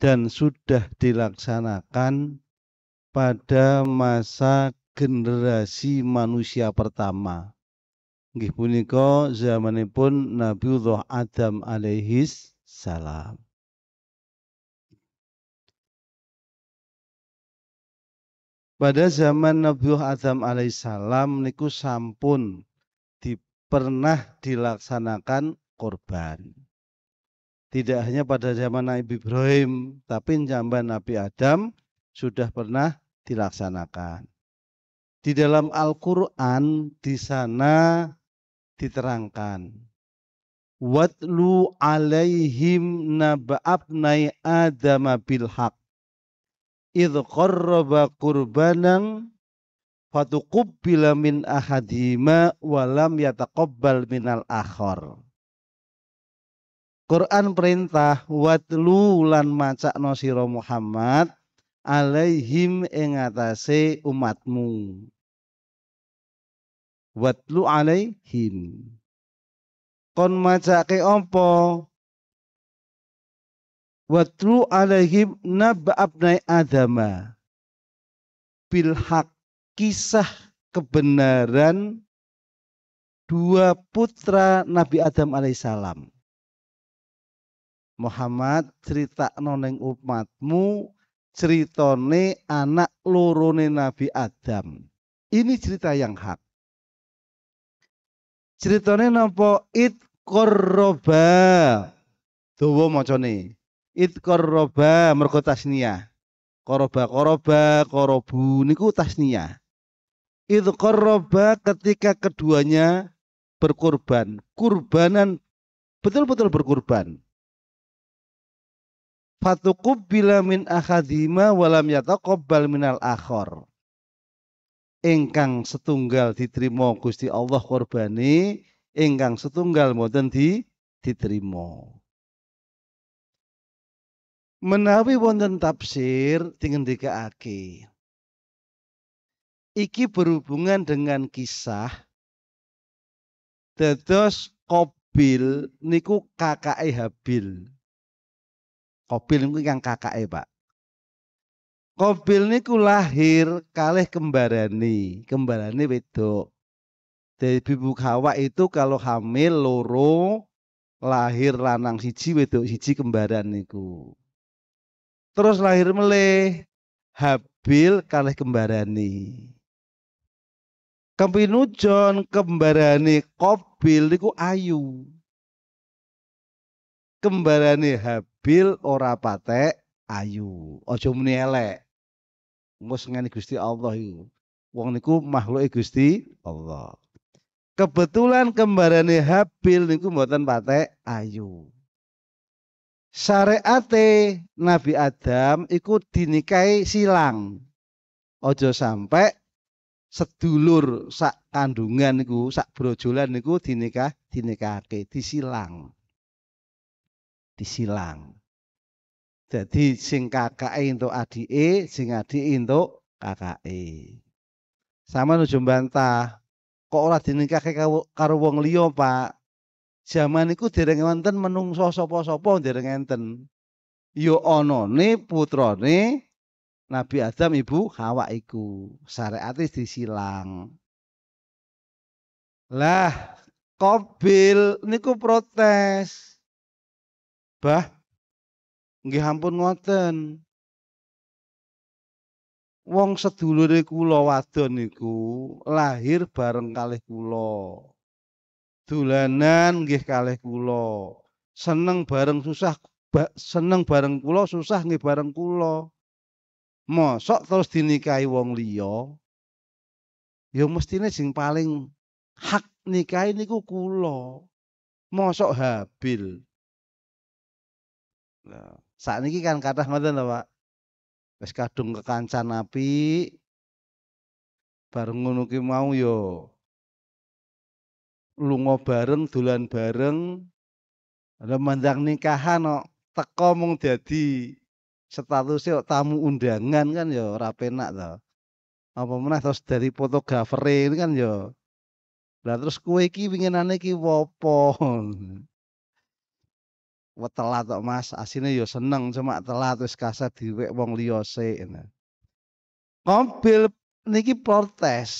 dan sudah dilaksanakan pada masa generasi manusia pertama. Nggih punika zamanipun Nabiullah Adam alaihis salam. Pada zaman Nabiullah Adam alaihissalam niku sampun di, pernah dilaksanakan korban. Tidak hanya pada zaman Nabi Ibrahim, tapi zaman Nabi Adam sudah pernah dilaksanakan. Di dalam Al-Quran di sana diterangkan. Watlu alaihim naba'abnai adama bilhaq. Idh qarraba kurbanan fatuqubbila min ahadima walam yataqobbal minal akhar. Quran perintah watlu lan maca sira Muhammad alaihim ing atase umatmu. Watlu alaihim. Kon ke opo. Watlu alaihim nab abnai adama. Bil hak kisah kebenaran dua putra Nabi Adam alaihissalam Muhammad cerita noneng umatmu ceritone anak lorone Nabi Adam. Ini cerita yang hak. ceritone nopo it korroba. tuwo moconi. It korroba mergo tasnia. Koroba koroba korobu niku tasnia. It korroba ketika keduanya berkorban. Kurbanan betul-betul berkorban bila min akadima walam min minal akhor engkang setunggal diterima Gusti Allah korbani engkang setunggal mboten di diterima menawi wonten tafsir dingendikake iki berhubungan dengan kisah dados Kobil niku kakak Habil Kobil niku kakak ya Pak. Kobil niku lahir kalih kembarani, kembarani wedok. Dari bibu Hawa itu kalau hamil loro lahir lanang siji wedok siji kembaran niku. Terus lahir meleh Habil kalih kembarani. Kepinujon kembarani Kobil niku ayu. Kembarani Habil bil ora patek ayu. Aja muni elek. Mus ngene Gusti Allah iku. Wong niku makhluke Gusti Allah. Kebetulan kembarane Habil niku mboten patek ayu. Syariate Nabi Adam iku dinikahi silang. ojo sampai sedulur sak kandungan niku, sak brojolan niku dinikah dinikahke disilang. Disilang. Jadi sing kakak untuk adik E, sing adik untuk kakak E. Sama nu bantah. Kok olah dinikahi karo wong liya pak? Zaman itu dereng enten menungso sopo sopo dereng enten. Yo ono ne putro Nabi Adam ibu hawa iku syariatis disilang. Lah Kobil niku protes. Bah, Nggih ampun ngoten. Wong sedulure kula wadon niku lahir bareng kalih kula. Dolanan nggih kalih kula. Seneng bareng susah, seneng bareng kula, susah nggih bareng kula. Mosok terus dinikahi wong liya? Ya mestine sing paling hak nikahi niku kula. Mosok Habil. Lah saat ini kan kadang ngoten lho Pak wis kadung kekancan api bareng ngono ki mau yo ya lunga bareng dolan bareng ada mandang nikahan kok teko mung dadi statusnya tamu undangan kan yo, ya ora penak to apa menah terus dari fotografer ini kan yo, ya. lah terus kue iki pinginane ki wopo telat tok Mas, asine yo ya seneng cuma telat wis kasar diwek wong liya sik. Mobil niki protes.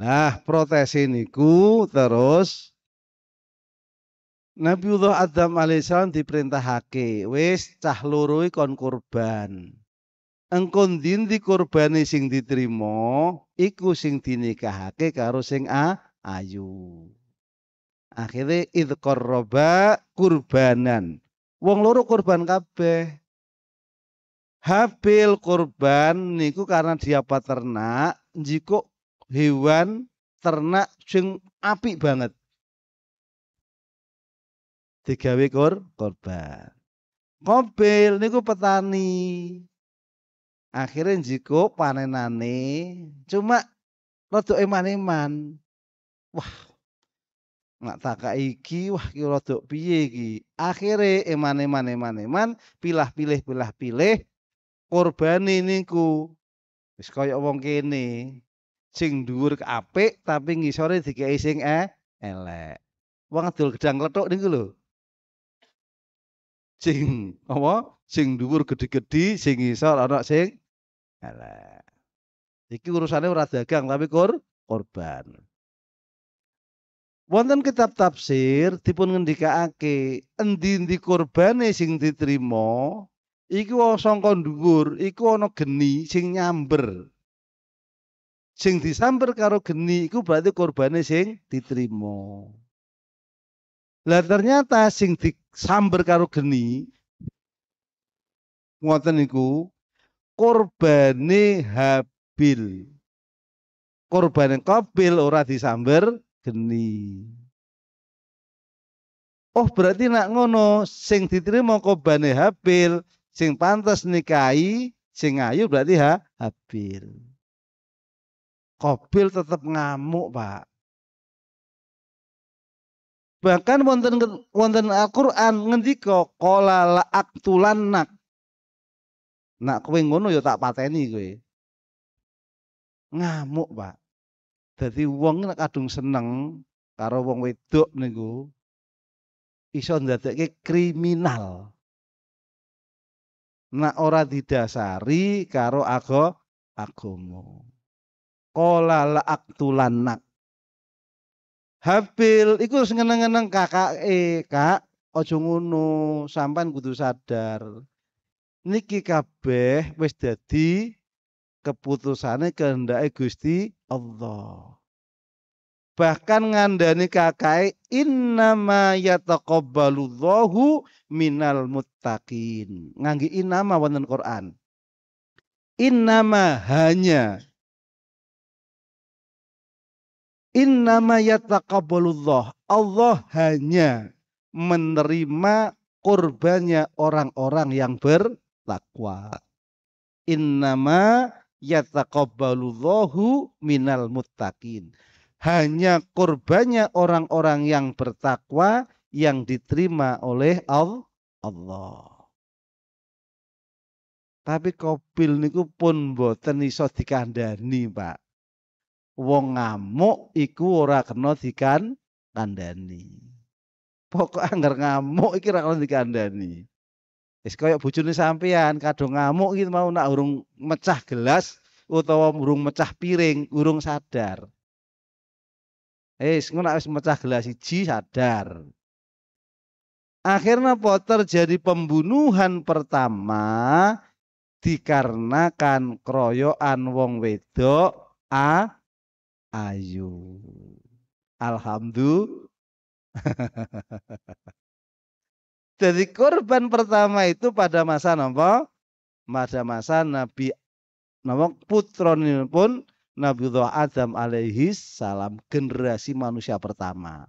Nah, protes ku terus Nabiullah Adam alaihissalam diperintahake, wis cah loro kon kurban. Engko ndi kurbane sing diterima, iku sing dinikahake karo sing a ah, ayu. Akhirnya idkorroba kurbanan. Wong loro kurban kabeh. Habil kurban niku karena dia peternak, jiko hewan ternak sing api banget. tiga kor korban. Kobil niku petani. Akhirnya jiko panenane cuma rotu eman-eman. Wah, Nak takak iki wah ki rodok piye iki. Akhire eman-eman-eman eh, eman pilah-pilih pilah-pilih korbane niku wis kaya wong kene. Sing dhuwur apik tapi ngisore dikei sing eh elek. Wong adol gedang klethuk niku lho. Sing apa? Sing dhuwur gedhe-gedhi, sing ngisor ana sing elek. Iki urusane ora dagang tapi kur korban. wonten kitab tafsir dipun ngendikaake endi-endi kurbane sing diterima iku sangka dhuwur iku ana geni sing nyamber sing disamber karo geni iku berarti kurbane sing diterima lah ternyata sing disamber karo geni wonten niku kurbane Habil kurbane Kabil ora disamber geni. Oh berarti nak ngono sing diterima kobane Habil, sing pantas nikahi, sing ayu berarti ha Habil. Kobil tetap ngamuk, Pak. Bahkan wonten wonten Al-Qur'an ngendika qala aktulan Nak kowe ngono yo ya tak pateni kowe. Ngamuk, Pak. Dadi wong nek kadung seneng karo wong wedok niku iso ndadekke kriminal. Nek ora didasari karo aga agama. Qala la'aqtulanak. Habil iku wis ngeneng-ngeneng kakake, Kak. Aja ngono, sampean kudu sadar. Niki kabeh wis dadi keputusane kehendake Gusti Allah. Bahkan ngandani kakai innama yataqabbalullahu minal muttaqin. Ngangi innama wonten Quran. Innama hanya Innama yataqabbalullah. Allah hanya menerima kurbannya orang-orang yang bertakwa. Innama yataqabbalullahu minal muttaqin. Hanya korbannya orang-orang yang bertakwa yang diterima oleh Allah. Tapi kopil niku pun boten iso dikandani, Pak. Wong ngamuk iku ora kena dikan kandani. Pokok anggar ngamuk iki ora kena dikandani. Wis koyo bojone sampean kadung ngamuk iki mau nak urung mecah gelas utawa burung mecah piring, urung sadar. Eh, ngono wis mecah gelas siji sadar. Akhirnya apa terjadi pembunuhan pertama dikarenakan kroyokan wong wedok a ayu. Alhamdulillah. Jadi korban pertama itu pada masa nopo? Pada masa Nabi namun putronil pun Nabi Adam alaihi salam generasi manusia pertama.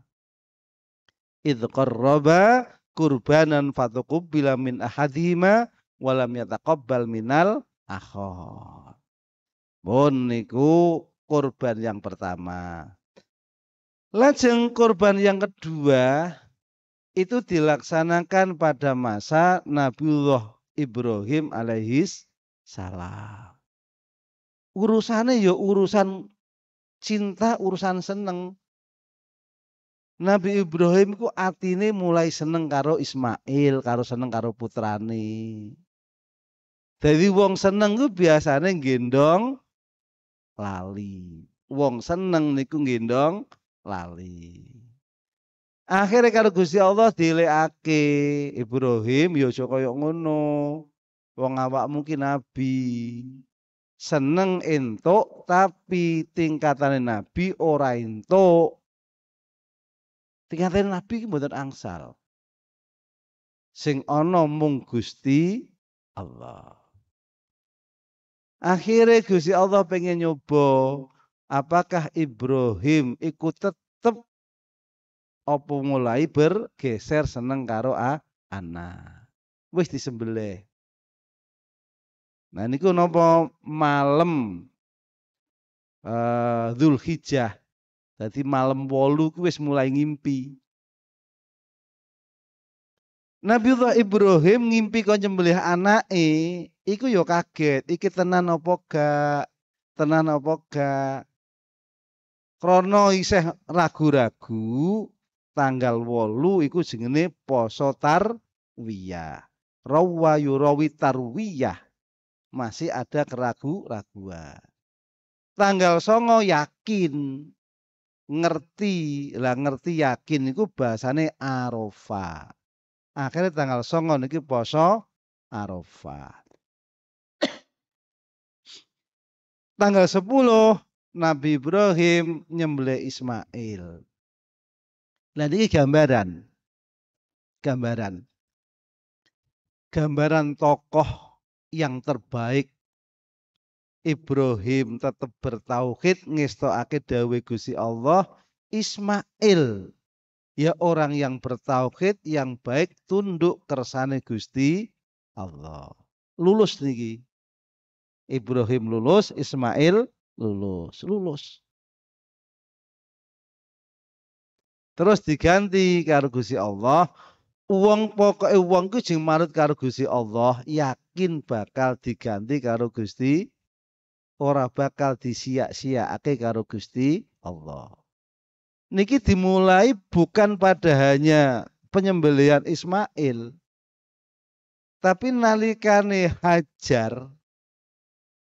itu qarraba kurbanan bila min ahadima walam yataqabbal minal akhor. Boniku kurban yang pertama. Lajeng kurban yang kedua itu dilaksanakan pada masa Nabiullah Ibrahim alaihis salam urusannya ya urusan cinta, urusan seneng. Nabi Ibrahim ku atine mulai seneng karo Ismail, karo seneng karo putrani Jadi wong seneng ku biasanya gendong lali. Wong seneng niku gendong lali. Akhirnya karo Gusti Allah dileake Ibrahim yo ya aja kaya ngono. Wong awak mungkin nabi seneng entuk tapi tingkatan nabi ora entuk tingkatan nabi mboten angsal sing ana mung Gusti Allah akhirnya Gusti Allah pengen nyoba apakah Ibrahim ikut tetep opo mulai bergeser seneng karo a anak wis disembelih Nah ini niku nopo malam eh uh, hijjah Dadi malam wolu ku wis mulai ngimpi. Nabiullah Ibrahim ngimpi kon nyembelih anake, iku yo ya kaget, iki tenan apa gak? Tenan apa gak? Krono isih ragu-ragu tanggal wolu iku jenenge poso tarwiyah. Rawa yurawi tarwiyah masih ada keragu-raguan. Tanggal songo yakin, ngerti, lah ngerti yakin itu bahasane arofa. Akhirnya tanggal songo niki poso arofa. tanggal 10 Nabi Ibrahim nyembelih Ismail. Nah ini gambaran. Gambaran. Gambaran tokoh yang terbaik. Ibrahim tetap bertauhid ngestokake dawe Gusti Allah Ismail ya orang yang bertauhid yang baik tunduk kersane Gusti Allah lulus niki Ibrahim lulus Ismail lulus lulus terus diganti karo Gusti Allah uang pokok uang kucing marut karo Gusti Allah ya yakin bakal diganti karo Gusti ora bakal disia-siakake karo Gusti Allah. Niki dimulai bukan pada hanya penyembelian Ismail tapi nalikane Hajar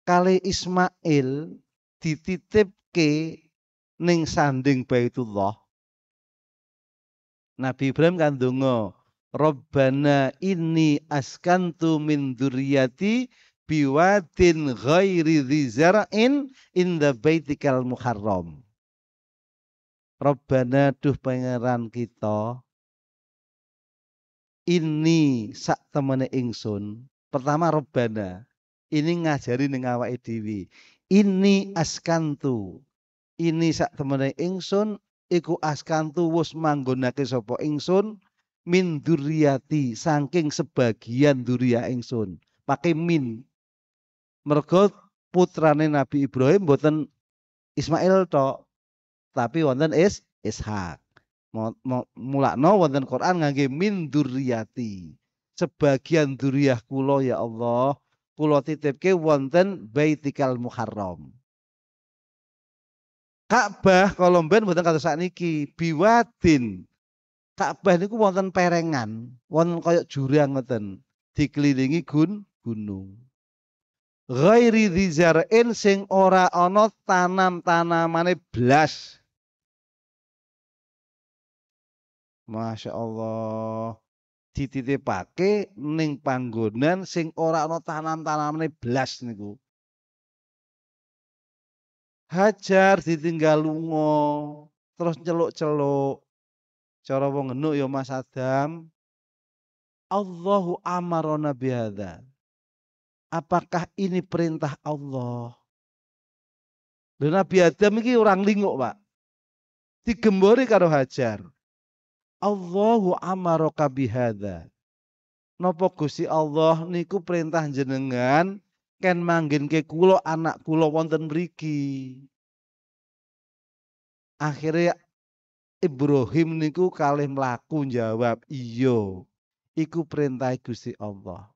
kali Ismail dititipke ning sanding Baitullah Nabi Ibrahim kan dungo Rabbana inni askantu min piwatin biwadin ghairi dzara'in inda baitikal muharram. Rabbana duh pangeran kita ini sak temene ingsun. Pertama Rabbana ini ngajari ning awake dhewe. Ini askantu. Ini sak temene ingsun iku askantu wis manggonake sapa ingsun min duriyati saking sebagian duria ingsun pakai min mergo putrane Nabi Ibrahim boten Ismail tok tapi wonten is Ishak mulakno wonten Quran ngangge min duriyati sebagian duriyah kula ya Allah kula titipke wonten Baitikal Muharram Ka'bah kalau buatan kata kados sakniki biwadin Ka'bah niku wonten perengan, wonten koyok jurang ngoten, dikelilingi gun gunung. Ghairi dzar'in sing ora ana tanam-tanamane blas. Masya Allah. Dititipake ning panggonan sing ora ana tanam-tanamane blas niku. Hajar ditinggal lunga, terus celuk-celuk. Cara wong ngenuk ya Mas Adam. Allahu amarona bihadza. Apakah ini perintah Allah? Lho Nabi Adam iki orang linguk, Pak. Digembori karo Hajar. Allahu amaraka bihadza. Napa Gusti Allah niku perintah jenengan ken ke kula anak kula wonten mriki. Akhirnya Ibrahim niku kalih mlaku jawab, "Iya, iku perintah Gusti Allah."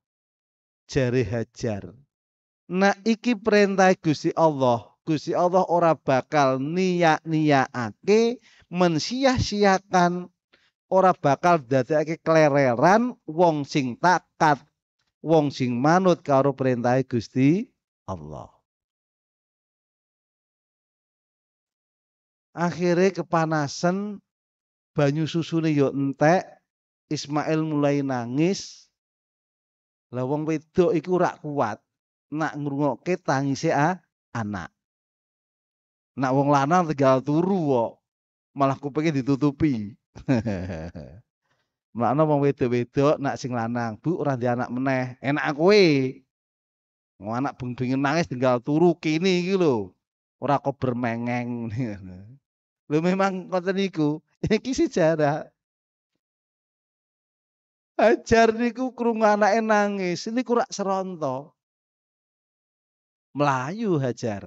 jari Hajar. Nah, iki perintah Gusti Allah. Gusti Allah ora bakal niat niyakake mensia-siakan ora bakal dadekake klereran wong sing takat, wong sing manut karo perintah Gusti Allah. akhirnya kepanasan banyu susune yo entek Ismail mulai nangis Lawang wong wedok iku ora kuat nak ngrungokke tangis ya anak nak wong lanang tegal turu kok malah kupingnya ditutupi Melakno wong wedok-wedok nak sing lanang, Bu ora di anak meneh. Enak kowe. Wong anak beng nangis tinggal turu kini gitu, lho. Ora kok bermengeng. Lu memang konten niku. ini sejarah. Ajar niku kerungu anake nangis, ini kurak seronto. Melayu Hajar.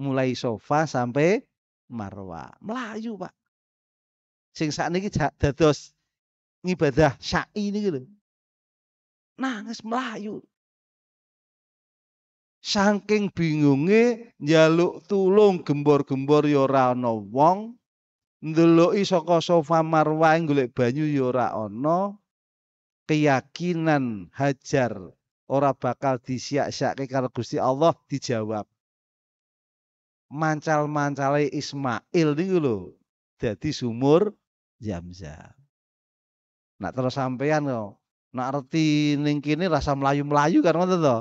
Mulai sofa sampai Marwa. Melayu, Pak. Sing sakniki dados ngibadah syai ini gitu Nangis Melayu saking bingunge njaluk tulung gembor-gembor ya ora ana wong ndeloki saka sofa marwah golek banyu ya ora ana keyakinan hajar ora bakal disiak-siake karo Gusti Allah dijawab mancal-mancale Ismail niku lho dadi sumur Zamzam nak terus sampean kok nak reti ning kene rasa melayu-melayu kan ngoten to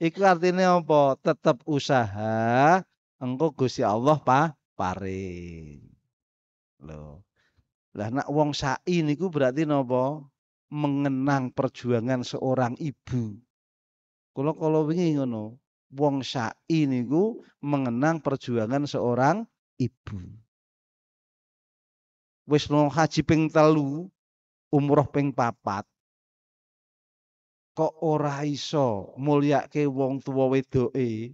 Iku artinya apa? Tetap usaha engko gusi Allah pa paring. Loh. Lah nak wong sa'i niku berarti napa? Mengenang perjuangan seorang ibu. kalau kalau wingi ngono, wong sa'i niku mengenang perjuangan seorang ibu. Wis haji ping telu, umroh ping papat, kok ora iso mulyake wong tuwa wedoke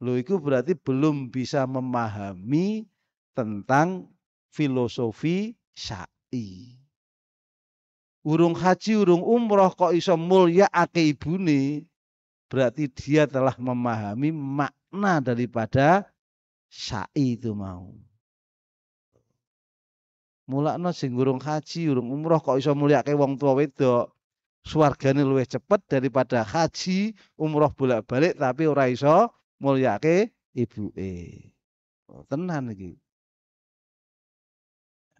lho iku berarti belum bisa memahami tentang filosofi syai urung haji urung umroh kok iso mulia ibu ibune berarti dia telah memahami makna daripada syai itu mau mulakno sing urung haji urung umroh kok iso mulia ke wong tua wedok swargane luwih cepet daripada haji umroh bolak-balik tapi ora iso mulyake ibuke. Oh, tenan iki.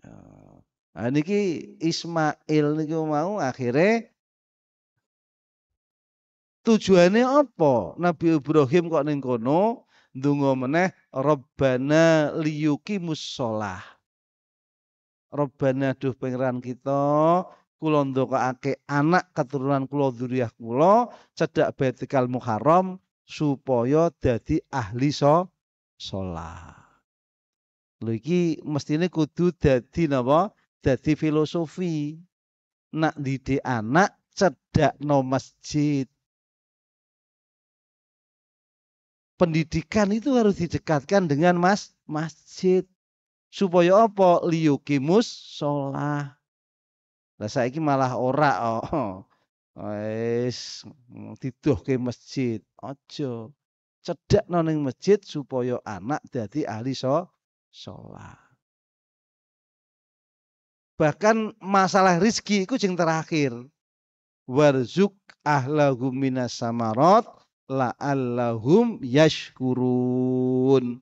Oh, nah, niki Ismail niki mau akhirnya tujuannya apa? Nabi Ibrahim kok ning kono ndonga meneh Rabbana liyuki musola Rabbana duh pangeran kita kula ndokake anak keturunan kula dzuriyah kula cedak betikal muharram supaya dadi ahli so salat. lagi iki mestine kudu dadi napa? Dadi filosofi. Nak didik anak cedak no masjid. Pendidikan itu harus didekatkan dengan mas masjid. Supaya apa? Liyukimus sholah. Lah saiki malah ora oh. Wis ke masjid. Aja. cedak noning masjid supaya anak dadi ahli so salat. Bahkan masalah rizki itu yang terakhir. Warzuk ahlahum minas samarot la'allahum yashkurun.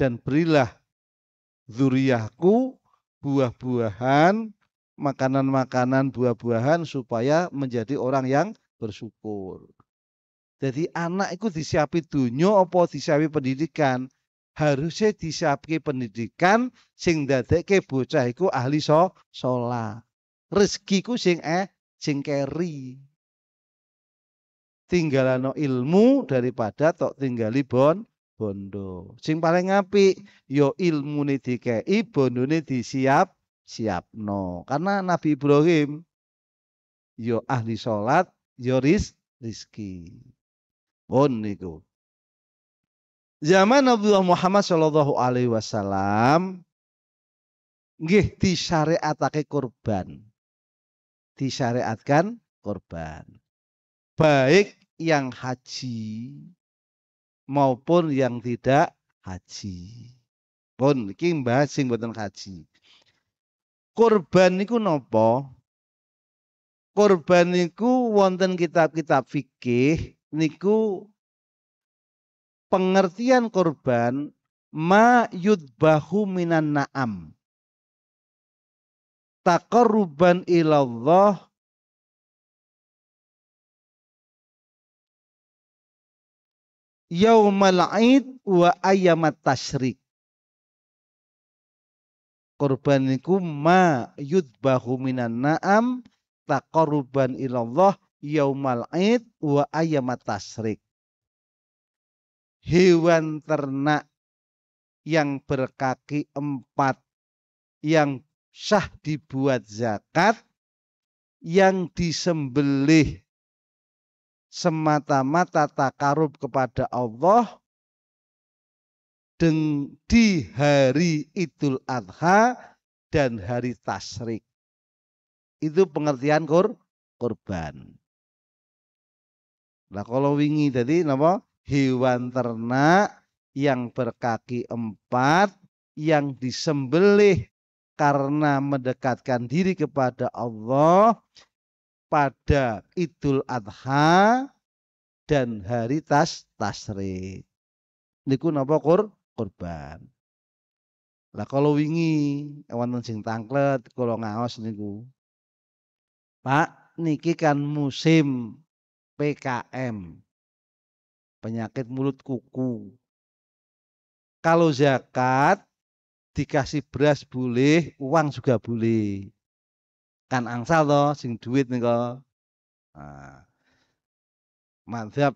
Dan berilah zuriyahku buah-buahan makanan-makanan, buah-buahan supaya menjadi orang yang bersyukur. Jadi anak itu disiapi dunia apa disiapi pendidikan? Harusnya disiapi pendidikan sing dadekke bocah iku ahli so sholat. Rezekiku sing eh sing keri. Tinggalano ilmu daripada tok tinggali bon bondo. Sing paling ngapi, yo ilmu dikei, bondo bondone disiap siap no Karena Nabi Ibrahim yo ahli sholat yo riz, rizki. Pun niku. Zaman Nabi Muhammad Shallallahu alaihi wasallam syariatake korban kurban. Disyariatkan korban Baik yang haji maupun yang tidak haji. Pun king bahas sing mboten haji. Korban niku nopo? Korban niku wonten kitab-kitab fikih niku pengertian korban ma yudbahu minan na'am. Takoruban ilallah yaumal aid wa ayamat tasyrik korban niku ma yudbahu minan na'am taqarruban ilallah yaumal id wa ayyamat tasrik. Hewan ternak yang berkaki empat yang sah dibuat zakat yang disembelih semata-mata takarub kepada Allah deng, di hari Idul Adha dan hari Tasrik. Itu pengertian kur, kurban. Nah kalau wingi tadi nama Hewan ternak yang berkaki empat yang disembelih karena mendekatkan diri kepada Allah pada Idul Adha dan hari tas tasri. Niku napa kur korban Lah kalau wingi eh, wonten sing tangklet kula ngaos niku. Pak, niki kan musim PKM. Penyakit mulut kuku. Kalau zakat dikasih beras boleh, uang juga boleh. Kan angsal toh sing duit niku. Nah, Mantap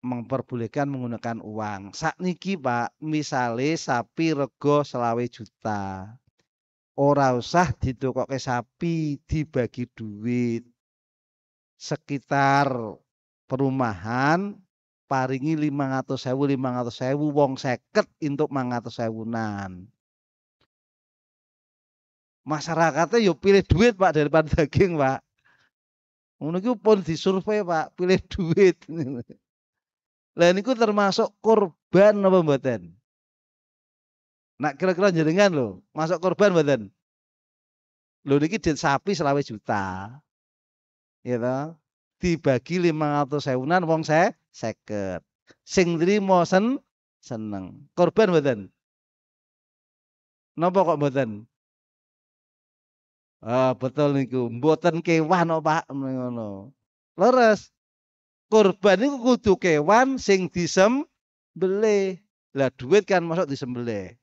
memperbolehkan menggunakan uang. niki Pak, misale sapi rego selawe juta. Ora usah ditukok ke sapi, dibagi duit. Sekitar perumahan paringi 500 sewu 500 sewu wong seket untuk 500 sewunan masyarakatnya yuk pilih duit pak daripada daging pak mungkin pun disurvei pak pilih duit Lah niku termasuk korban apa mboten? Nak kira-kira jenengan lho, masuk korban mboten? Lho niki jet sapi selawe juta. Ya you know? Dibagi 500 sewunan wong saya seket. Sing trimo sen seneng. Korban mboten? Napa kok mboten? Ah, betul niku. buatan kewan no, Pak ngono. Leres. Kurban itu kudu kewan sing disembelih. Lah duit kan masuk disembelih.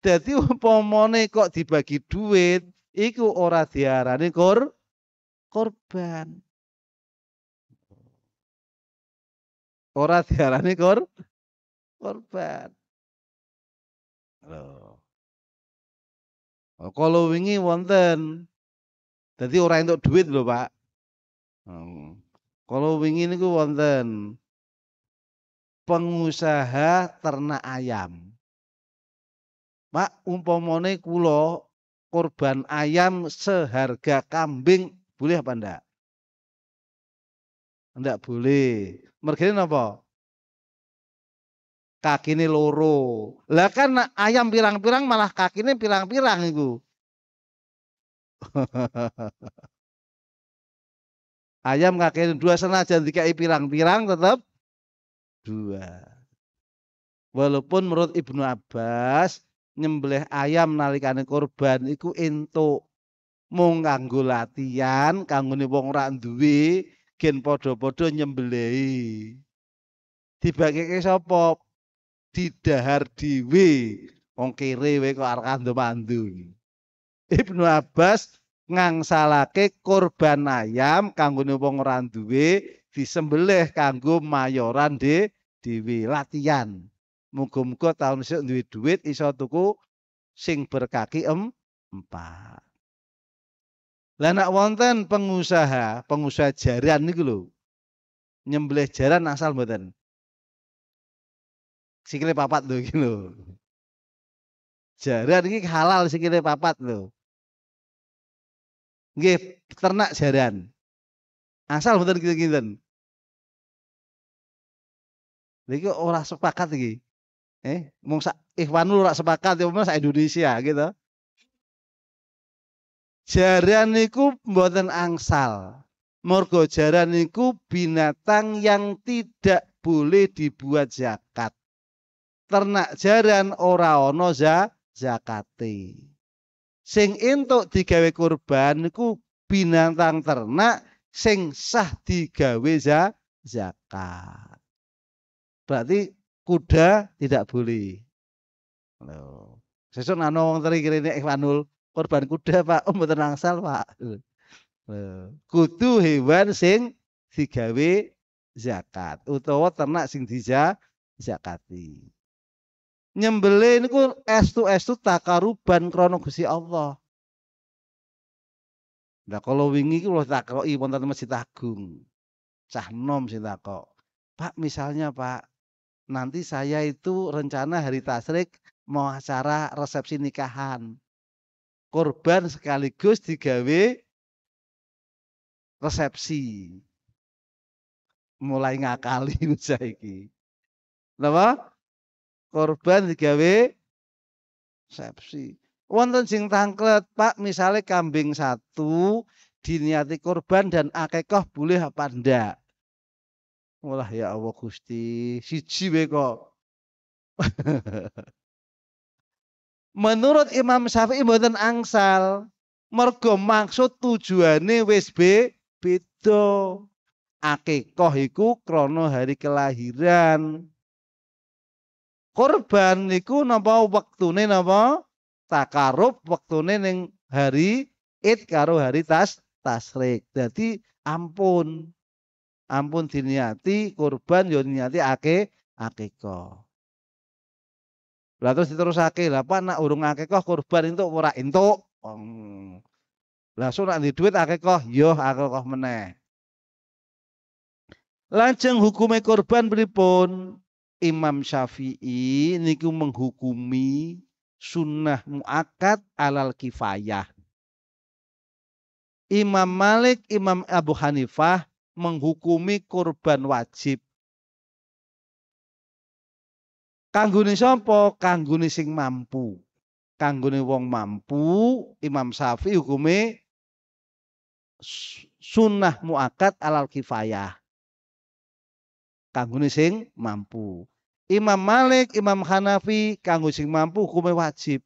jadi pomone kok dibagi duit, iku ora diarani kor korban. Ora diarani kor korban. Loh. Oh, Kalau wingi wonten. jadi orang untuk duit loh Pak. Hmm. Kalau wingi niku wonten pengusaha ternak ayam. Pak umpamane kula korban ayam seharga kambing boleh apa ndak? Ndak boleh. Mergane napa? ini loro. Lah kan ayam pirang-pirang malah kaki ini pirang-pirang itu. Ayam kakek dua senajan dikai pirang-pirang tetap dua. Walaupun menurut Ibnu Abbas nyembelih ayam nalikane korban itu entuk mung kanggo latihan kanggone wong ora duwe gen padha-padha nyembelihi. Dibageke sapa? Didahar dhewe wong kere kowe kok arep kandha Ibnu Abbas ngangsalake korban ayam kanggo wong ora duwe disembelih kanggo mayoran de dhewe latihan. Muga-muga taun sik duwe duit iso tuku sing berkaki em, empat. Lah wonten pengusaha, pengusaha jaran niku lho. Nyembelih jaran asal mboten. Sikile papat lho iki lho. Jaran iki halal sikile papat lho nggih ternak jaran. Asal mboten kita kinten Lagi orang sepakat lagi. Eh, mung sak Ikhwanul ora sepakat ya sak Indonesia gitu. Jaran niku mboten angsal. Morgo jaran niku binatang yang tidak boleh dibuat zakat. Ternak jaran ora ono za sing entuk digawe kurban iku binatang ternak sing sah digawe zakat. Berarti kuda tidak boleh. Lho, sesuk nano wong teri kene kurban kuda Pak, oh angsal Pak. Lho, kudu hewan sing digawe zakat utawa ternak sing dija zakati. nyembelih niku estu estu takaruban krana gusi Allah. Nah kalau wingi tak kula ibon wonten Masjid takung, Cah nom tak takok. Pak misalnya Pak, nanti saya itu rencana hari tasrik mau acara resepsi nikahan. Korban sekaligus digawe resepsi. Mulai ngakali saiki. Napa? korban digawe sepsi. Wonten sing tangklet, Pak, misalnya kambing satu diniati korban dan akekoh boleh apa ndak? Walah ya Allah Gusti, siji wae kok. Menurut Imam Syafi'i mboten angsal, mergo maksud tujuane wis be beda. Akekoh iku krana hari kelahiran. Kurban niku napa wektune napa takarub wektune ning hari Id karo hari tas tasrik. jadi ampun. Ampun diniati korban yo ya niati ake akeko lalu terus diterusake, lah Pak nak urung akeko korban itu ora entuk. Hmm. Lah nak di duit akeko yo ya, akeko meneh. Lajeng hukume kurban pripun? Imam Syafi'i niku menghukumi sunnah muakat alal kifayah. Imam Malik, Imam Abu Hanifah menghukumi kurban wajib. Kangguni sopo, kangguni sing mampu. kangguni wong mampu, Imam Syafi'i hukumi sunnah muakat alal kifayah kanggone sing mampu. Imam Malik, Imam Hanafi kanggo sing mampu hukume wajib.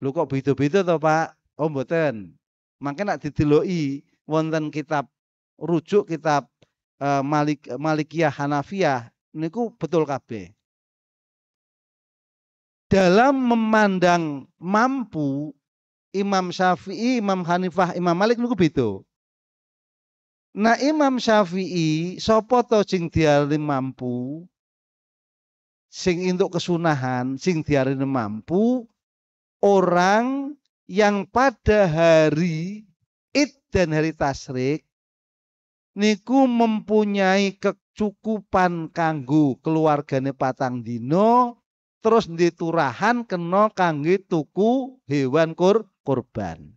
Lho kok beda-beda to, Pak? Oh mboten. Mangke nak dideloki wonten kitab rujuk kitab uh, Malik Malikiyah Hanafiyah niku betul kabeh. Dalam memandang mampu Imam Syafi'i, Imam Hanifah, Imam Malik niku beda. Nah Imam Syafi'i sapa to sing diarani mampu sing induk kesunahan sing diarani mampu orang yang pada hari id dan hari tasrik niku mempunyai kecukupan kanggo keluargane patang dino terus diturahan kena kangge tuku hewan kur kurban.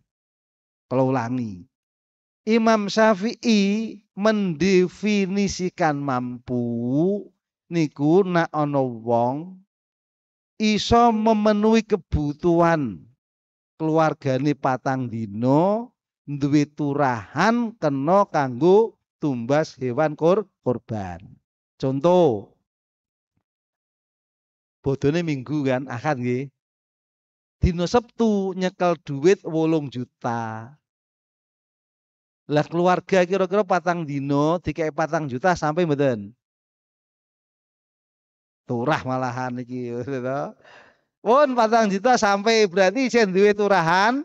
Kalau ulangi, Imam Syafi'i mendefinisikan mampu niku nak ana wong iso memenuhi kebutuhan keluarga keluargane patang dino duit turahan kena kanggo tumbas hewan kor korban. Contoh bodone minggu kan akan nggih. Dino Sabtu nyekel duit wolung juta. Lah keluarga kira-kira patang dino tiga patang juta sampai mboten. Turah malahan iki gitu Pun patang juta sampai berarti isen duit turahan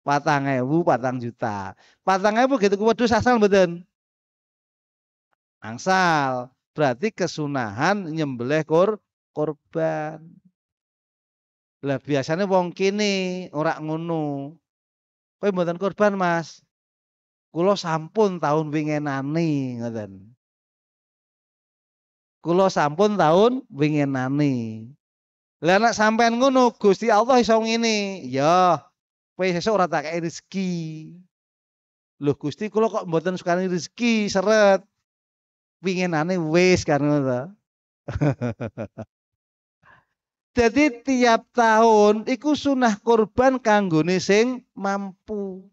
patang ewu patang juta. Patang ewu gitu kuwedus asal mboten. Angsal berarti kesunahan nyembelih kor korban. Lah biasanya wong kini orang ngono. Kau mboten korban, Mas. Kulo sampun tahun wingenani ngoten. Kulo sampun tahun wingenani. Lah nek sampean ngono Gusti Allah iso ngene, ya kowe sesuk ora tak kei rezeki. Loh Gusti kulo kok mboten sukani rezeki seret. Wingenane wis kan ngono ta. Jadi tiap tahun iku sunah kurban kanggone sing mampu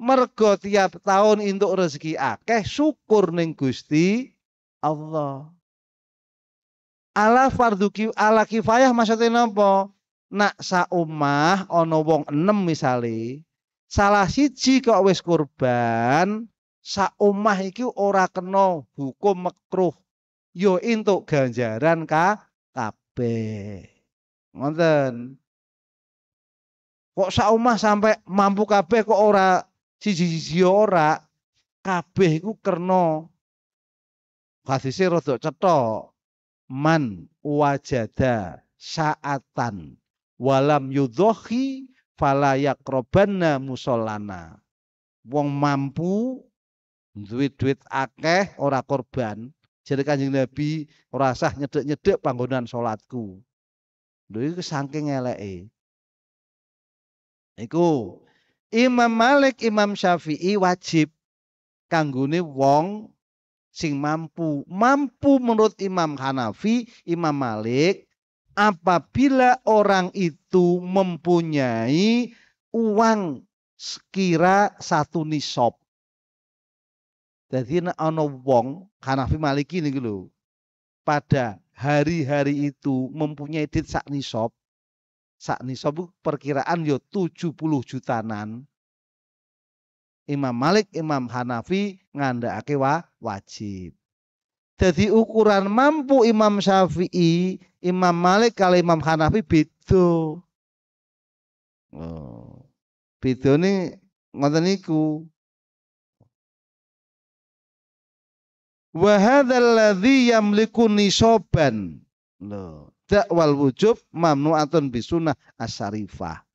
mergo tiap tahun untuk rezeki akeh syukur ning Gusti Allah ala fardhu ki, ala kifayah maksudnya napa nak saumah ana wong enem misale salah siji kok wis kurban saumah iki ora kena hukum makruh yo ya entuk ganjaran ka kabeh ngoten kok saumah sampai mampu kabeh kok ora siji-siji ora kabeh iku kerna hadise rada cetok man wajada saatan walam yudhohi falayakrobanna musolana wong mampu duit-duit akeh ora korban jadi kanjeng Nabi ora sah nyedek-nyedek panggonan solatku lho iku saking eleke iku Imam Malik, Imam Syafi'i wajib kanggone wong sing mampu. Mampu menurut Imam Hanafi, Imam Malik apabila orang itu mempunyai uang sekira satu nisab. Jadi ana wong Hanafi Maliki niku lho. Pada hari-hari itu mempunyai duit sak nisab, saat nisabu perkiraan yo 70 jutanan. Imam Malik, Imam Hanafi nganda wa wajib. Jadi ukuran mampu Imam Syafi'i, Imam Malik kali Imam Hanafi beda. Oh. ini ngoten niku. Wa hadzal ladzi yamliku nisaban. Loh tidak wal wujub mamnu'atun bisunah asyarifah.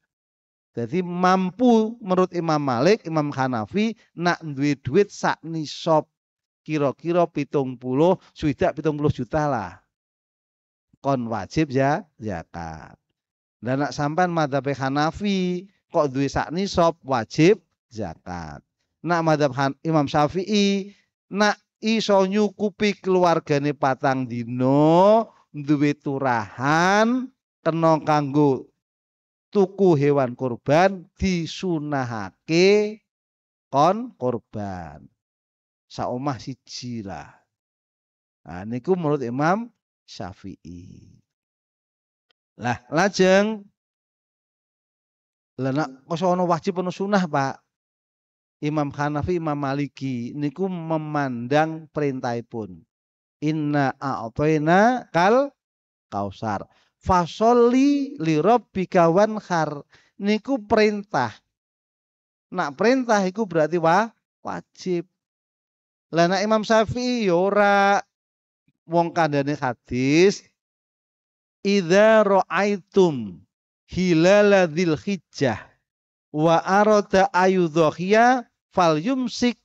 Jadi mampu menurut Imam Malik, Imam Hanafi nak duit duit sak nisop kira-kira pitung puluh, suidak pitung puluh juta lah. Kon wajib ya zakat. Dan nak sampan madhab Hanafi kok duit sak nisop wajib zakat. Nak madhab Han, Imam Syafi'i nak iso nyukupi keluargane patang dino duwe turahan kena kanggo tuku hewan kurban disunahake kon kurban. Saomah siji lah. Nah, niku menurut Imam Syafi'i. Lah, lajeng lenak nak kosono wajib ono sunah, Pak. Imam Hanafi, Imam Maliki niku memandang pun inna a'tayna kal kausar fasoli li rabbika wanhar niku perintah nak perintah iku berarti wa wajib lah nak Imam Syafi'i yora ya wong kandane hadis idza ra'aitum hilala dzil hijjah wa arada ayudhiya falyumsik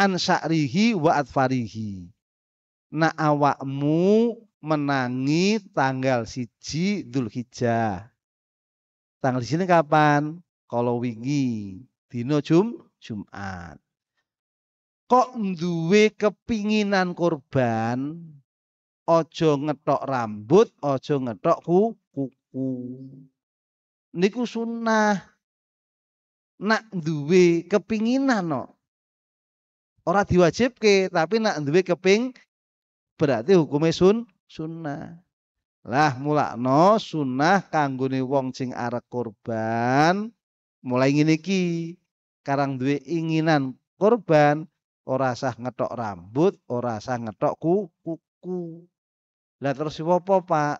an sya'rihi wa atfarihi Nak awakmu menangi tanggal siji Dzulhijjah. Tanggal sini kapan? Kalau wingi, dino jum Jumat. Kok duwe kepinginan korban, ojo ngetok rambut, ojo ngetok kuku. Niku sunnah. Nak duwe kepinginan no. Ora diwajibke, tapi nak duwe keping berarti hukumnya sun sunnah. Lah mulakno sunnah kanggone wong sing arek korban mulai ngene iki. Karang duwe inginan korban ora sah ngetok rambut, ora sah ngetok kuku. Lah terus apa, Pak?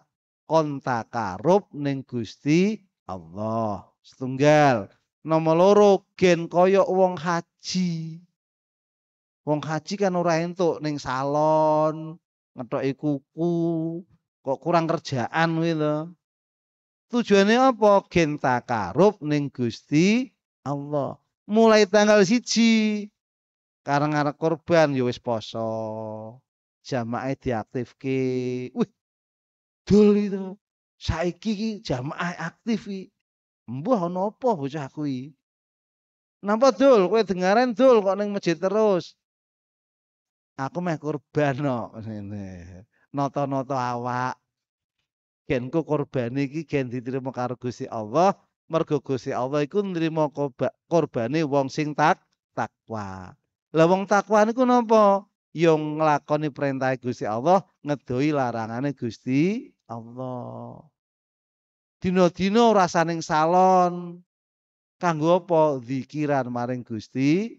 Konta karup ning Gusti Allah. Setunggal. Nomor loro gen koyok wong haji. Wong haji kan ora entuk ning salon, ngetoki kuku kok kurang kerjaan gitu Tujuannya apa? genta karup neng Gusti Allah. Mulai tanggal siji karang arek korban yowes ya poso. Jamaah ke Wih. Dul itu. Saiki jamaah aktif iki. Mbah ana apa bocah kuwi? Napa dul kowe dengaren dul kok ning masjid terus? aku meh kurban no ini noto noto awak genku kurban iki gen diterima karo Gusti Allah mergo Gusti Allah iku nrimo kurbane wong sing tak takwa lah wong takwa niku nopo yang nglakoni perintah Gusti Allah ngedoi larangane Gusti Allah dino-dino rasane salon kanggo apa zikiran maring Gusti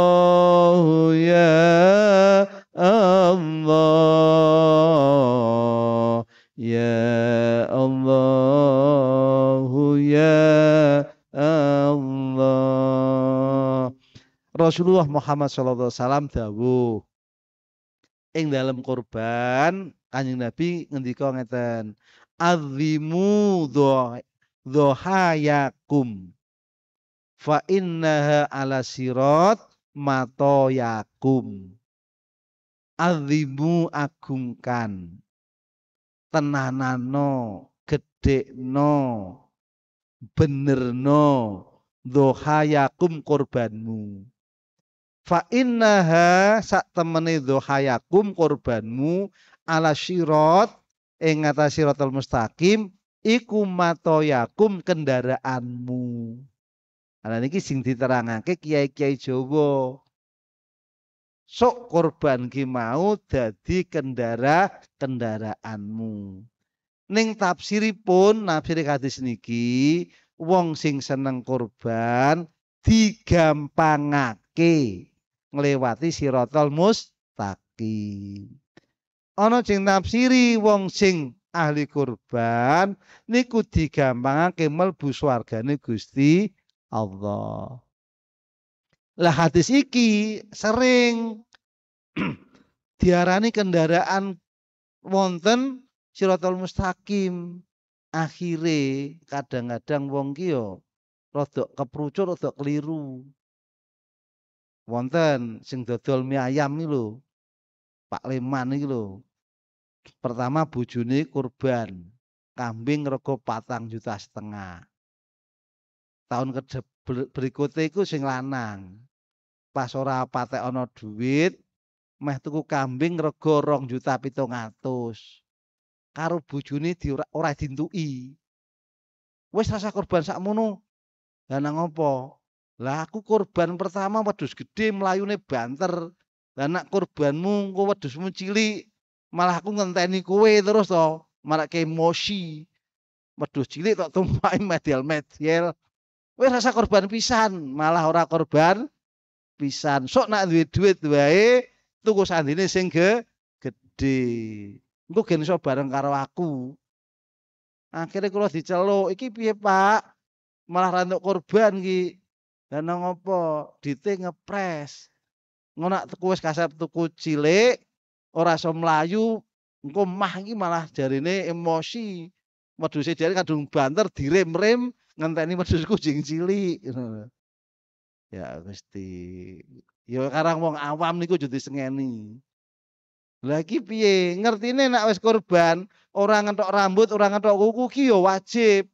Rasulullah Muhammad SAW Dawu, ing dalam korban Kanjeng Nabi ngendika ngeten azimu dohayakum, fa innaha ala sirat matoyakum azimu agungkan tenanano gedekno benerno dohayakum korbanmu fa innaha sak temene dhahayakum korbanmu ala sirat ing atas siratal mustaqim iku matoyakum kendaraanmu ana niki sing diterangake kiai-kiai Jawa sok korban ki mau dadi kendara kendaraanmu ning tafsiripun nafsir hadis niki wong sing seneng korban digampangake Ngelewati sirotol mustaqim. Ana sing nafsiri wong sing ahli kurban niku digampangake mlebu swargane Gusti Allah. Lah hadis iki sering diarani kendaraan wonten sirotol mustaqim akhire kadang-kadang wong kio yo rodok keprucut rodok keliru wonten sing dodol mie ayam iki lho. Pak Leman iki lho. Pertama bojone kurban, kambing rego patang juta setengah. Tahun kedep berikutnya iku sing lanang. Pas ora patek ana duit, meh tuku kambing rego rong juta pitung atus. Karo bojone di ora, ora dintuki. Wis rasa kurban sakmono. Lah nang apa? Lah aku korban pertama wedus gede mlayune banter. Lah nak korbanmu engko wedhusmu cilik, malah aku ngenteni kowe terus to, marake emosi. wedus cilik tok tumpai medial-medial. Wis rasa korban pisan, malah ora korban pisan. Sok nak duwe duit wae tuku sandine sing ge gede. Engko gen iso bareng karo aku. Akhirnya kalau diceluk, iki piye Pak? Malah rantuk korban ki. Lah ngopo apa? Dite ngepres. Ngono nak tuku wis kasep tuku cilik ora iso mlayu, engko mah iki malah jarine emosi. Meduse jare kadung banter direm-rem ngenteni medhus kucing cilik. Ya Gusti. Ya karang wong awam niku jadi sengeni. Lagi iki piye? Ngertine nek wis korban, ora ngentok rambut, ora ngentok kuku ki ya wajib.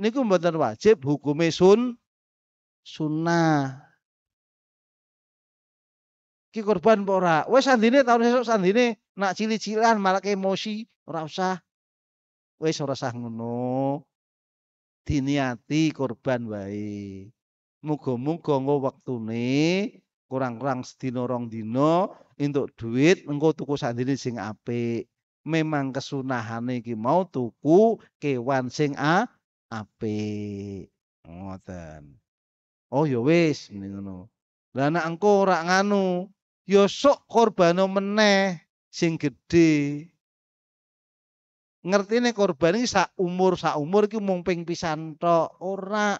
Niku mboten wajib hukume sun sunnah. Ki korban apa ora? Wes sandine tahun esok sandine nak cili-cilan malah emosi ora usah. Wes ora usah ngono. Diniati korban wae. Muga-muga nggo wektune kurang-kurang sedina rong dina entuk duit engko tuku sandine sing apik. Memang kesunahane iki mau tuku kewan sing a apik. Ngoten. Oh ya wis ngene ngono. Lah nek engko ora nganu, ya sok korbano meneh sing Ngerti nih korban ini sak umur, sak umur ki mung ping pisan tok, ora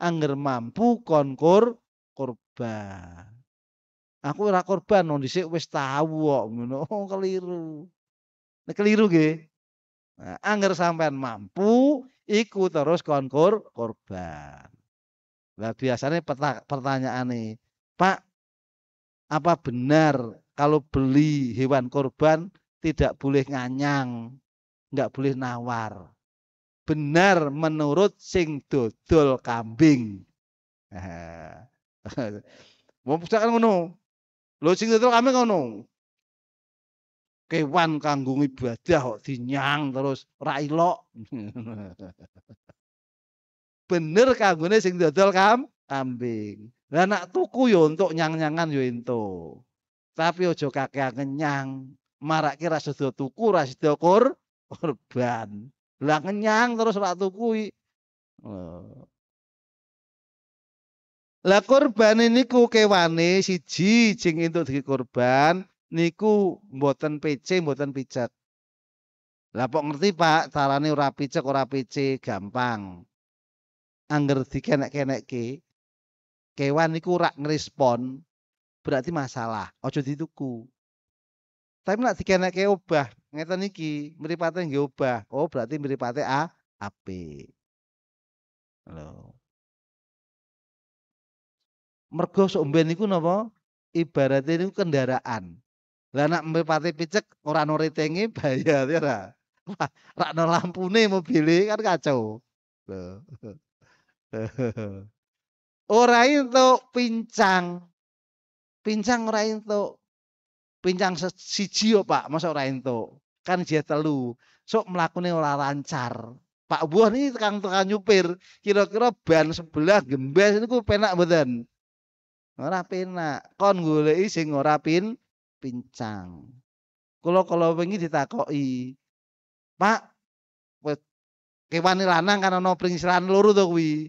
angger mampu konkur korban. Aku ora korban no dhisik wis tahu kok ngono. Oh, keliru. Nek keliru nggih. Nah, angger sampean mampu iku terus konkur korban. Nah biasanya peta, pertanyaan nih, Pak, apa benar kalau beli hewan korban tidak boleh nganyang, nggak boleh nawar? Benar menurut sing dodol kambing. Mau nah, pusakan ngono, lo sing dodol kambing ngono. Kewan kanggo ibadah kok dinyang terus ra ilok. bener kanggone sing dodol kam kambing. Lah nak tuku yo untuk nyang-nyangan yo ento. Tapi ojo kakek ngenyang, marak kira sedo tuku, ra sedo kur, korban. Lah ngenyang terus ra tuku. Oh. Lah korban ini ku kewane siji jing itu di korban niku mboten PC mboten pijat. Lah pok ngerti Pak, carane ora picek ora PC gampang angger dikenek ke kewan iku rak ngerespon berarti masalah ojo dituku tapi dikenek ke obah ngerti niki meripatnya nggak obah oh berarti meripatnya a A, B. mergo seumben mben niku napa ibaratnya niku kendaraan lah nak mripate picek orang ono bayar ya ora rak nih nih pilih kan kacau ora itu pincang. Pincang ora itu Pincang siji Pak, masa ora itu Kan dia telu. Sok melakukan ora lancar. Pak Buah ini tukang-tukang nyupir, kira-kira ban sebelah gembes ini ku penak badan, Ora penak. Kon gule sing ora pin pincang. Kalau kalau wingi ditakoi, "Pak, kewan lanang kan ana pringsilan loro to kuwi."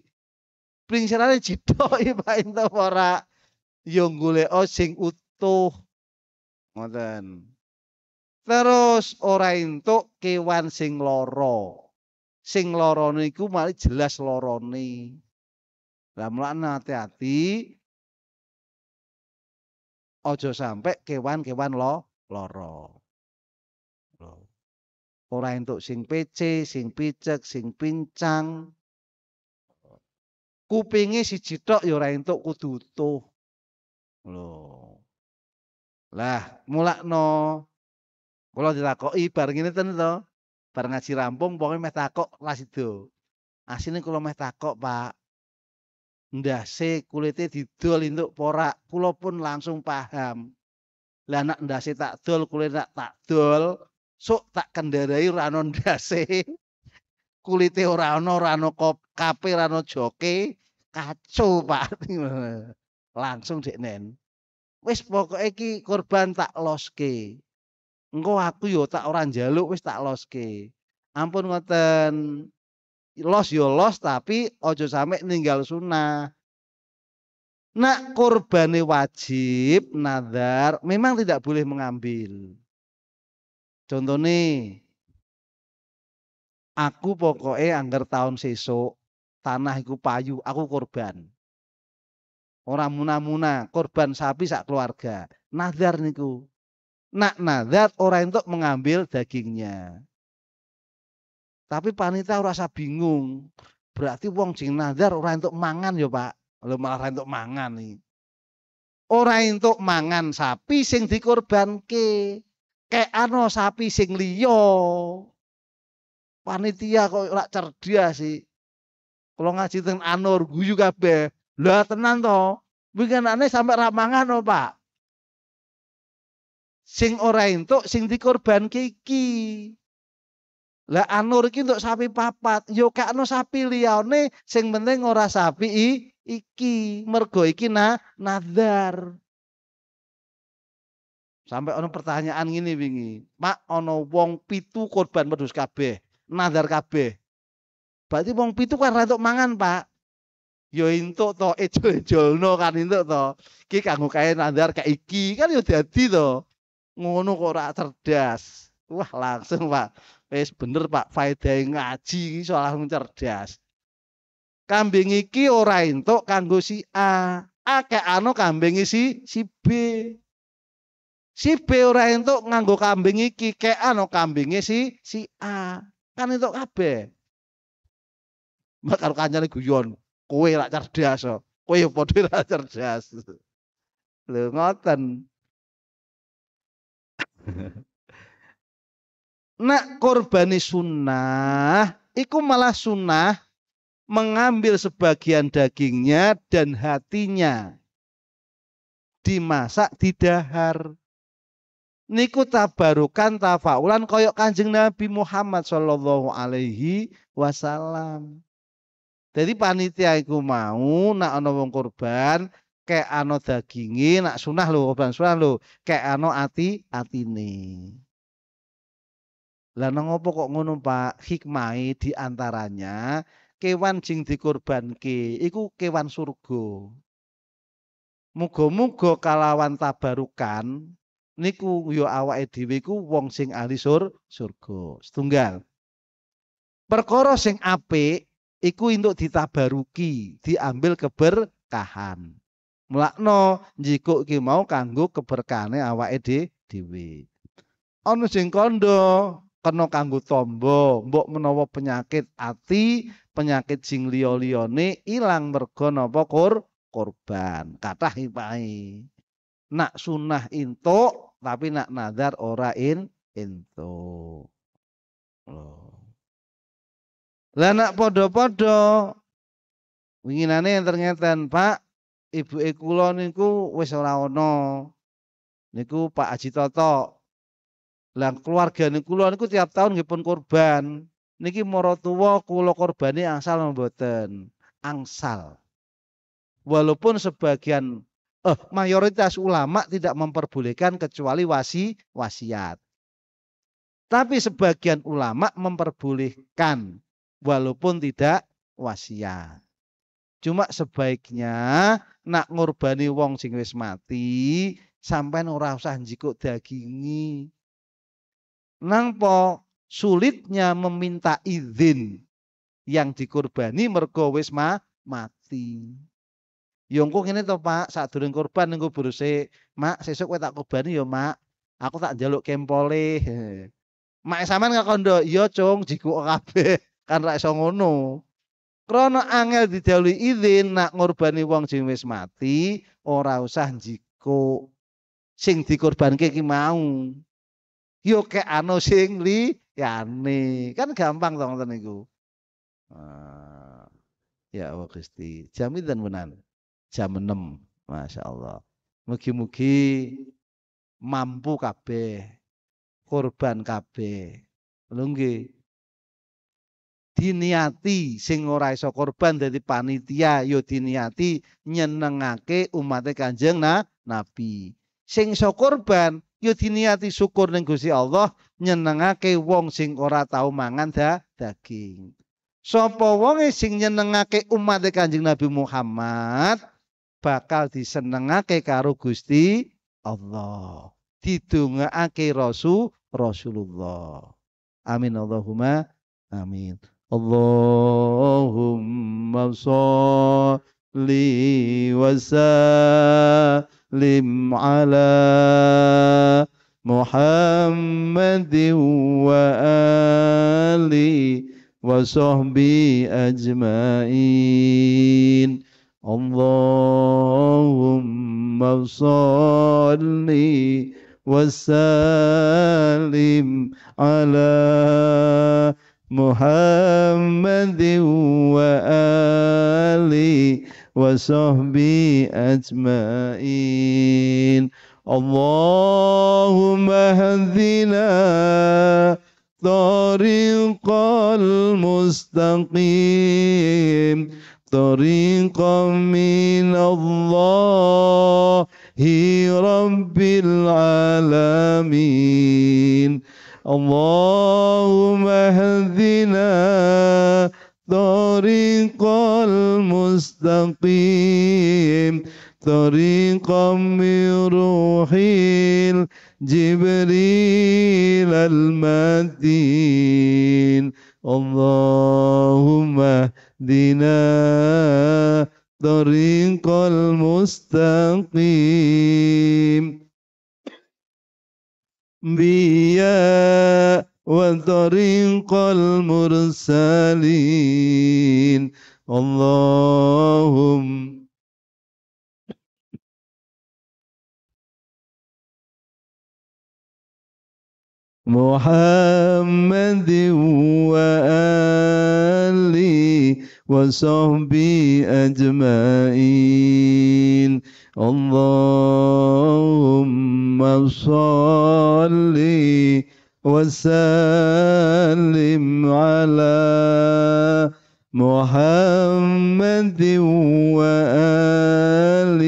pingsanane jidhoki painten ora yo ya o sing utuh. Ngoten. Terus ora entuk kewan sing loro Sing loro iku mari jelas larane. Lah mulane hati-hati ojo sampai kewan-kewan lo loro Ora entuk sing pece, sing picek, sing pincang, Kupingi si citok yura ora entuk kudu utuh. Lah, mulakno kula ditakoki bar gini ten to. Bar ngaji rampung pokoknya meh takok lasido. asini kula meh takok, Pak. Ndase kulite didol untuk porak, Kulo pun langsung paham. Lah nak ndase tak dol, kulit tak dol, sok tak kendarai rano ndase. kulite ora ana ora ana kape ora ana joke Kacau Pak. Langsung diknen nen. Wis pokoknya ki korban tak loske. Engko aku yo tak orang jaluk wis tak loske. Ampun ngoten. Los yo los tapi ojo sampe ninggal sunnah. Nak korbane wajib nadar memang tidak boleh mengambil. contoh nih aku pokoknya anggar tahun sesuk tanah iku payu, aku korban. Orang muna-muna, korban sapi sak keluarga. Nazar niku. Nak nazar orang itu mengambil dagingnya. Tapi panitia rasa bingung. Berarti wong sing nazar orang itu mangan ya, Pak. lo malah orang itu mangan nih. Orang itu mangan sapi sing dikorban ke, ke ano sapi sing liyo. Panitia kok ora cerdas sih kalau ngaji dengan anur guyu kabe Lah tenan to. aneh sampai ramangan no, oh, Pak. Sing ora itu sing dikorban kiki. Lah anur iki untuk sapi papat, yo no sapi liyane sing penting ora sapi i, iki. Mergo iki na nazar. Sampai ono pertanyaan gini bingi, Pak ono wong pitu korban pedus kabeh, nazar kabeh. Berarti wong pitu kan rada mangan, Pak. yo ya entuk to, ejol eh, ejolno kan entuk to. Ki kanggo kae nandar kayak iki kan yo ya dadi to. Ngono kok ora cerdas. Wah, langsung, Pak. Wis bener, Pak. Faedah ngaji iki langsung cerdas. Kambing iki ora entuk kanggo si A. a akeh ano kambing e si si B. Si B ora entuk nganggo kambing iki, kek ano kambinge si si A. Kan entuk kabeh. Mak karo kancane guyon, kowe ra cerdas oh. Kowe yo ya padha ra cerdas. Lho ngoten. Nak korbani sunnah, iku malah sunnah mengambil sebagian dagingnya dan hatinya dimasak di dahar. Niku tabarukan tafaulan koyok kanjeng Nabi Muhammad Shallallahu Alaihi Wasallam. Jadi panitia iku mau nak ana wong kurban kek ana daginge nak sunah lho korban sunah lho kek ana ati atine. Lah nang apa kok ngono Pak? Hikmahe diantaranya kewan korban ke iku kewan surga. Muga-muga kalawan tabarukan niku yo ya awake dhewe iku wong sing ahli sur surga. Setunggal. Perkara sing ape? iku untuk ditabaruki, diambil keberkahan. Mulakno jikuk ki mau kanggo keberkane awa ede dhewe. Ana sing kandha kena kanggo tombo, mbok menawa penyakit ati, penyakit sing liya-liyane ilang merga napa kur korban. kata ipai. Nak sunnah intuk tapi nak nadar ora in entuk. Lah nak podo padha winginane ternyata Pak, Ibu kula niku wis ora Niku Pak Haji Toto. Lah keluarga niku kula niku tiap tahun nggih pun korban. Niki mara kulo korban angsal mboten. Angsal. Walaupun sebagian eh mayoritas ulama tidak memperbolehkan kecuali wasi wasiat. Tapi sebagian ulama memperbolehkan walaupun tidak wasiat. Cuma sebaiknya nak ngorbani wong sing wis mati sampean ora usah njikuk dagingi. Nang po sulitnya meminta izin yang dikurbani mergo wis ma mati. Yongku ya ini to Pak, turun korban nunggu buruse, Mak, sesuk kowe tak kurbani ya, Mak. Aku tak njaluk kempole. Mak sampean kondo, "Iya, Cung, jikuk kabeh." kan ra iso ngono krana angel didhawuhi izin nak ngorbani wong sing wis mati ora usah jiko sing dikorbanke ki mau yo kek ana sing liyane kan gampang to ngoten niku ah, ya Allah Gusti jam dan benar jam 6 Masya Allah mugi-mugi mampu kabeh korban kabeh lho nggih diniati sing ora iso korban dadi panitia yo ya diniati nyenengake umat Kanjeng na, Nabi. Sing iso korban yo ya diniati syukur ning Gusti Allah nyenengake wong sing ora tau mangan da, daging. Sapa wonge sing nyenengake umat Kanjeng Nabi Muhammad bakal disenengake karo Gusti Allah. Didongaake Rasul Rasulullah. Amin Allahumma amin. اللهم صل وسلم على محمد وآل وصحبه أجمعين اللهم صل وسلم على محمد وآلي وصحبي أجمعين اللهم اهدنا طريق المستقيم طريقا من الله رب العالمين اللهم اهدنا طريق المستقيم طريقا من روح جبريل المتين اللهم اهدنا طريق المستقيم الأنبياء وطريق المرسلين اللهم محمد وآله وصحبه أجمعين اللهم صل وسلم على محمد وآل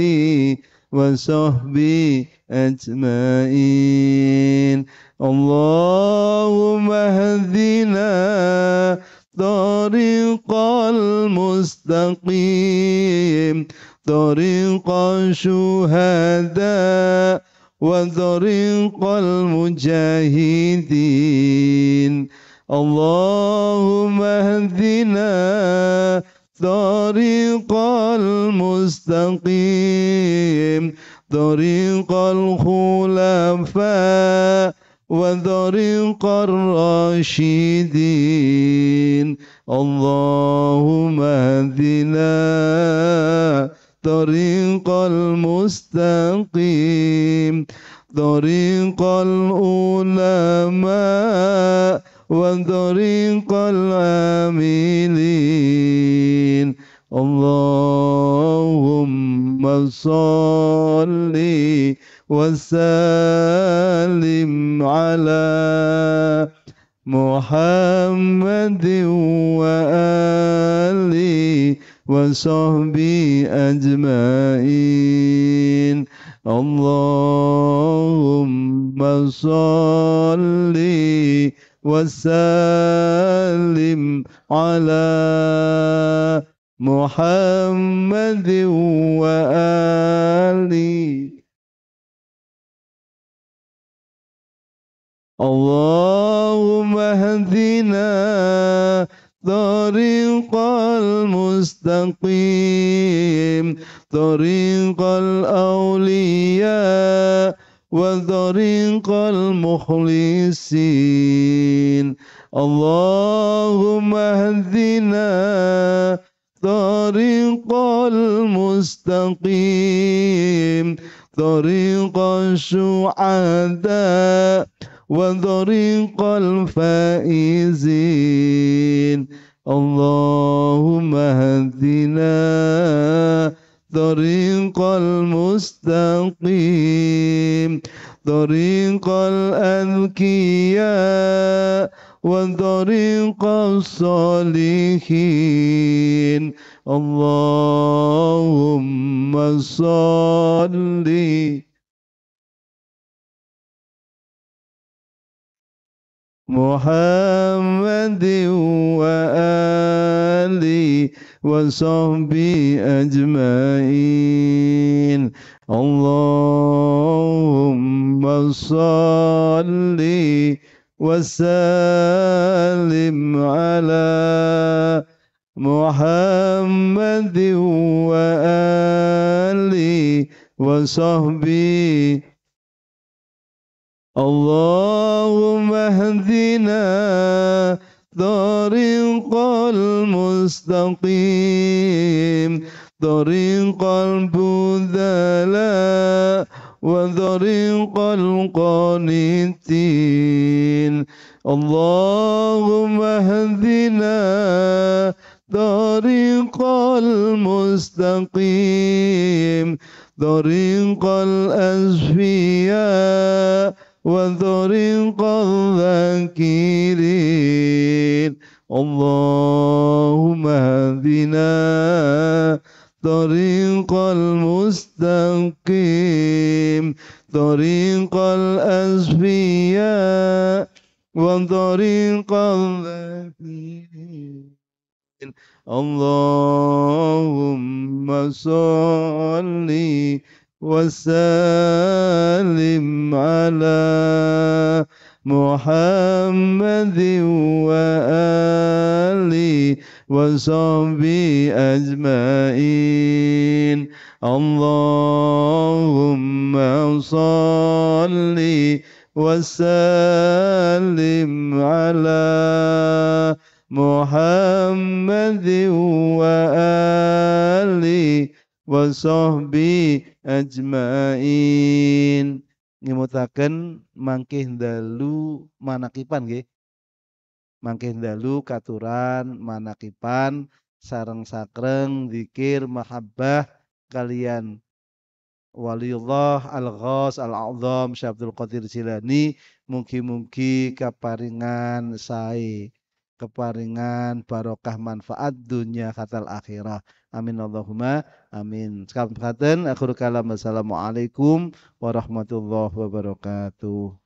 وصحبه أجمعين اللهم اهدنا طريق المستقيم طريق الشهداء وطريق المجاهدين اللهم اهدنا طريق المستقيم طريق الخلفاء وطريق الراشدين اللهم اهدنا الطريق المستقيم طريق العلماء وطريق العاملين اللهم صل وسلم على محمد وآله وصحبي أجمعين اللهم صل وسلم على محمد وآله اللهم اهدنا طريق المستقيم طريق الأولياء وطريق المخلصين اللهم اهدنا طريق المستقيم طريق الشعداء وطريق الفائزين اللهم اهدنا طريق المستقيم طريق الأذكياء وطريق الصالحين اللهم صلِّ محمد وآلي وصحبي أجمعين اللهم صل وسلم على محمد وآلي وصحبه اللهم اهدنا طريق المستقيم طريق البذلاء وطريق القانتين اللهم اهدنا طريق المستقيم طريق الأسفياء وطريق الذاكرين اللهم اهدنا طريق المستقيم طريق الأسفياء وطريق الذاكرين اللهم صلِّ وسلم على محمد وآله وصحبه أجمعين اللهم صل وسلم على محمد وآله wa sahbi ajmain ngimutaken mangkih dalu manakipan nggih mangkih dalu katuran manakipan sareng sakreng zikir mahabbah kalian Waliullah Al-Ghaz Al-Azam Syabdul Qadir Jilani mugi-mugi kaparingan sae keparingan barokah manfaat dunia khatal akhirah. Amin Allahumma amin. Sekarang akhir kalam. Assalamualaikum warahmatullahi wabarakatuh.